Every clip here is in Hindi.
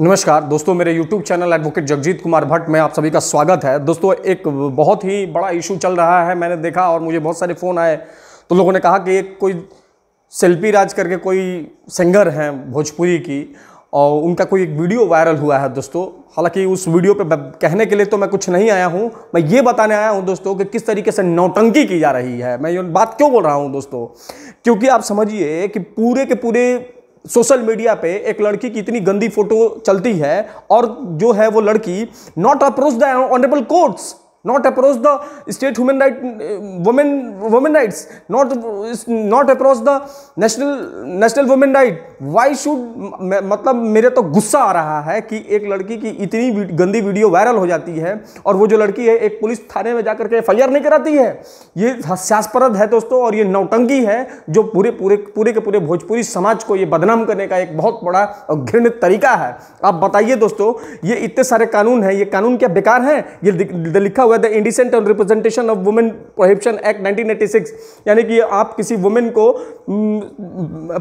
नमस्कार दोस्तों मेरे YouTube channel advocate Jagjit Kumar Bhatt में आप सभी का स्वागत है दोस्तों एक बहुत ही बड़ा इशू चल रहा है मैंने देखा और मुझे बहुत सारे फ़ोन आए तो लोगों ने कहा कि एक कोई सेल्फी राज करके कोई सिंगर हैं भोजपुरी की और उनका कोई एक वीडियो वायरल हुआ है दोस्तों हालांकि उस वीडियो पे कहने के लिए तो मैं कुछ नहीं आया हूँ मैं ये बताने आया हूँ दोस्तों कि किस तरीके से नौटंकी की जा रही है मैं ये बात क्यों बोल रहा हूँ दोस्तों क्योंकि आप समझिए कि पूरे के पूरे सोशल मीडिया पे एक लड़की की इतनी गंदी फोटो चलती है और जो है वो लड़की not approach the honourable courts not across the state human right uh, women women rights not not across the national national women right why should मतलब मेरे तो गुस्सा आ रहा है कि एक लड़की की इतनी गंदी वीडियो वायरल हो जाती है और वो जो लड़की है एक पुलिस थाने में जाकर के एफ नहीं कराती है ये हास्यास्पद है दोस्तों और ये नौटंकी है जो पूरे पूरे पूरे के पूरे भोजपुरी समाज को ये बदनाम करने का एक बहुत बड़ा और घृणित तरीका है आप बताइए दोस्तों ये इतने सारे कानून हैं ये कानून क्या बेकार हैं ये लिखा हुआ होगा the indecent on representation of women prohibition act 1986 यानी कि आप किसी वुमेन को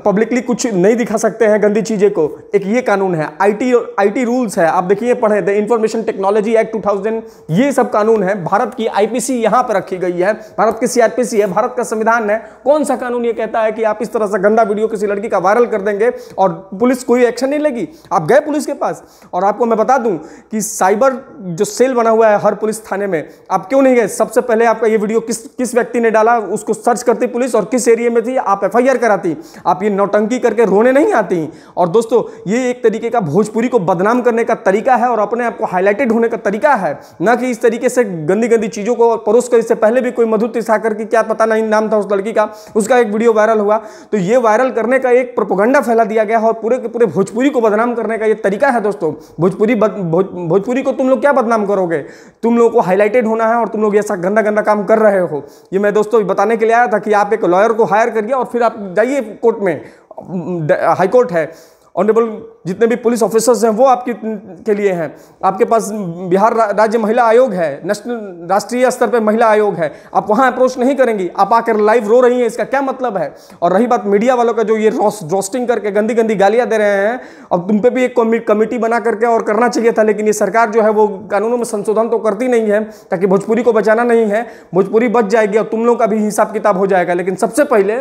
पब्लिकली हम्म, कुछ नहीं दिखा सकते हैं गंदी चीज़ें को एक ये कानून है आईटी आईटी रूल्स है आप देखिए पढ़े द इंफॉर्मेशन टेक्नोलॉजी एक्ट 2000 ये सब कानून है भारत की आईपीसी यहां पर रखी गई है भारत की सीआरपीसी है भारत का संविधान है कौन सा कानून ये कहता है कि आप इस तरह से गंदा वीडियो किसी लड़की का वायरल कर देंगे और पुलिस कोई एक्शन नहीं लेगी आप गए पुलिस के पास और आपको मैं बता दूं कि साइबर जो सेल बना हुआ है हर पुलिस थाने में गए आप क्यों नहीं गए सबसे पहले आपका ये वीडियो किस किस व्यक्ति ने डाला उसको सर्च करती पुलिस और किस एरिया में थी आप एफ कराती आप ये नौटंकी करके रोने नहीं आती और दोस्तों ये एक तरीके का भोजपुरी को बदनाम करने का तरीका है और अपने आप को हाईलाइटेड होने का तरीका है ना कि इस तरीके से गंदी गंदी चीज़ों को परोस कर इससे पहले भी कोई मधु तिसाकर की क्या पता नहीं नाम था उस लड़की का उसका एक वीडियो वायरल हुआ तो ये वायरल करने का एक प्रोपोगंडा फैला दिया गया और पूरे के पूरे भोजपुरी को बदनाम करने का ये तरीका है दोस्तों भोजपुरी भोजपुरी को तुम लोग क्या बदनाम करोगे तुम लोगों को हाईलाइट रिलेटेड होना है और तुम लोग ऐसा गंदा गंदा काम कर रहे हो ये मैं दोस्तों बताने के लिए आया था कि आप एक लॉयर को हायर करिए और फिर आप जाइए कोर्ट में हाईकोर्ट हम्म, है ऑनरेबल जितने भी पुलिस ऑफिसर्स हैं वो आपके के लिए हैं आपके पास बिहार राज्य महिला आयोग है नेशनल राष्ट्रीय स्तर पर महिला आयोग है आप वहाँ अप्रोच नहीं करेंगी आप आकर लाइव रो रही हैं इसका क्या मतलब है और रही बात मीडिया वालों का जो ये रोस्टिंग करके गंदी गंदी गालियाँ दे रहे हैं अब तुम पे भी एक कमेटी बना करके और करना चाहिए था लेकिन ये सरकार जो है वो कानूनों में संशोधन तो करती नहीं है ताकि भोजपुरी को बचाना नहीं है भोजपुरी बच जाएगी और तुम लोगों का भी हिसाब किताब हो जाएगा लेकिन सबसे पहले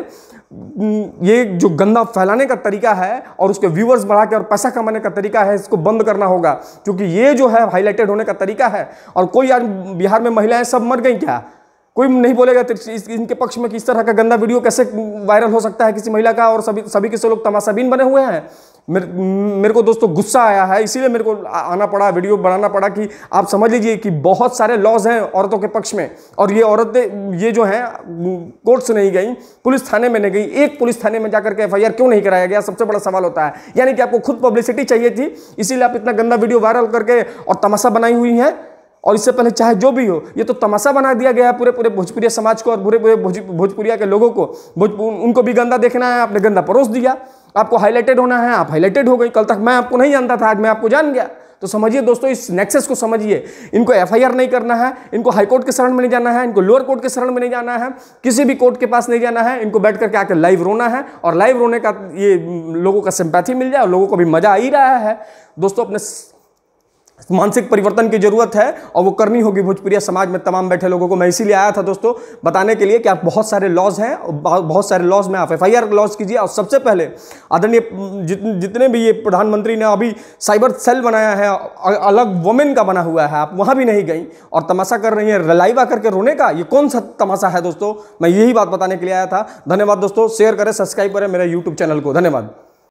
ये जो गंदा फैलाने का तरीका है और उसके व्यूवर्स बढ़ाकर पैसा कमाने का तरीका है इसको बंद करना होगा क्योंकि ये जो है हाईलाइटेड होने का तरीका है और कोई आज बिहार में महिलाएं सब मर गई क्या कोई नहीं बोलेगा इनके पक्ष में किस तरह का गंदा वीडियो कैसे वायरल हो सकता है किसी महिला का और सभी सभी किसी लोग तमाशाबीन बने हुए हैं मेरे मेरे को दोस्तों गुस्सा आया है इसीलिए मेरे को आना पड़ा वीडियो बनाना पड़ा कि आप समझ लीजिए कि बहुत सारे लॉज हैं औरतों के पक्ष में और ये औरतें ये जो हैं कोर्ट से नहीं गई पुलिस थाने में नहीं गई एक पुलिस थाने में जाकर के एफ क्यों नहीं कराया गया सबसे बड़ा सवाल होता है यानी कि आपको खुद पब्लिसिटी चाहिए थी इसीलिए आप इतना गंदा वीडियो वायरल करके और तमाशा बनाई हुई है और इससे पहले चाहे जो भी हो ये तो तमाशा बना दिया गया है पूरे पूरे भोजपुरिया समाज को और पूरे पूरे भोजपुरिया के लोगों को भोजपुर उनको भी गंदा देखना है आपने गंदा परोस दिया आपको हाईलाइटेड होना है आप हाईलाइटेड हो गई कल तक मैं आपको नहीं जानता था आज मैं आपको जान गया तो समझिए दोस्तों इस नेक्सेस को समझिए इनको एफआईआर नहीं करना है इनको हाई कोर्ट के शरण में नहीं जाना है इनको लोअर कोर्ट के शरण में नहीं जाना है किसी भी कोर्ट के पास नहीं जाना है इनको बैठ करके आकर लाइव रोना है और लाइव रोने का ये लोगों का सिंपैथी मिल जाए और लोगों को भी मजा आ ही रहा है दोस्तों अपने मानसिक परिवर्तन की जरूरत है और वो करनी होगी भोजपुरी समाज में तमाम बैठे लोगों को मैं इसीलिए आया था दोस्तों बताने के लिए कि आप बहुत सारे लॉज हैं बहुत सारे लॉज में आप एफ आई लॉज कीजिए और सबसे पहले आदरणीय जित, जितने भी ये प्रधानमंत्री ने अभी साइबर सेल बनाया है अलग वोमेन का बना हुआ है आप वहाँ भी नहीं गई और तमाशा कर रही हैं लाइवा करके रोने का ये कौन सा तमाशा है दोस्तों मैं यही बात बताने के लिए आया था धन्यवाद दोस्तों शेयर करें सब्सक्राइब करें मेरे यूट्यूब चैनल को धन्यवाद